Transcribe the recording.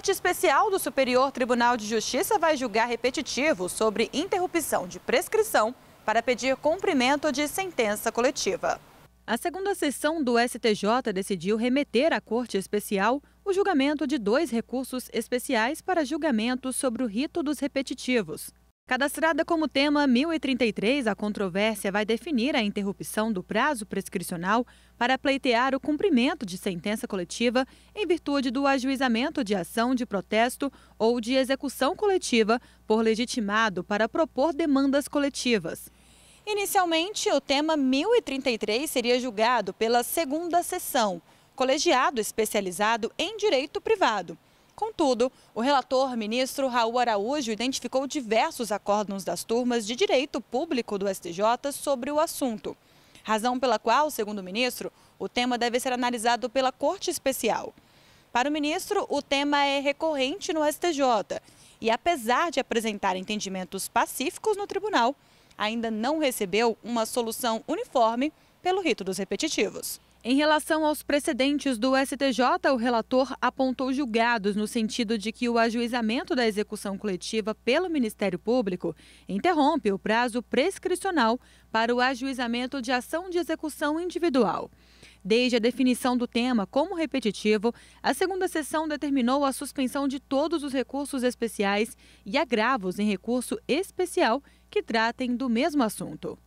Corte Especial do Superior Tribunal de Justiça vai julgar repetitivo sobre interrupção de prescrição para pedir cumprimento de sentença coletiva. A segunda sessão do STJ decidiu remeter à Corte Especial o julgamento de dois recursos especiais para julgamento sobre o rito dos repetitivos. Cadastrada como tema 1033, a controvérsia vai definir a interrupção do prazo prescricional para pleitear o cumprimento de sentença coletiva em virtude do ajuizamento de ação de protesto ou de execução coletiva por legitimado para propor demandas coletivas. Inicialmente, o tema 1033 seria julgado pela segunda sessão, colegiado especializado em direito privado. Contudo, o relator ministro Raul Araújo identificou diversos acórdãos das turmas de direito público do STJ sobre o assunto. Razão pela qual, segundo o ministro, o tema deve ser analisado pela Corte Especial. Para o ministro, o tema é recorrente no STJ e, apesar de apresentar entendimentos pacíficos no tribunal, ainda não recebeu uma solução uniforme pelo rito dos repetitivos. Em relação aos precedentes do STJ, o relator apontou julgados no sentido de que o ajuizamento da execução coletiva pelo Ministério Público interrompe o prazo prescricional para o ajuizamento de ação de execução individual. Desde a definição do tema como repetitivo, a segunda sessão determinou a suspensão de todos os recursos especiais e agravos em recurso especial que tratem do mesmo assunto.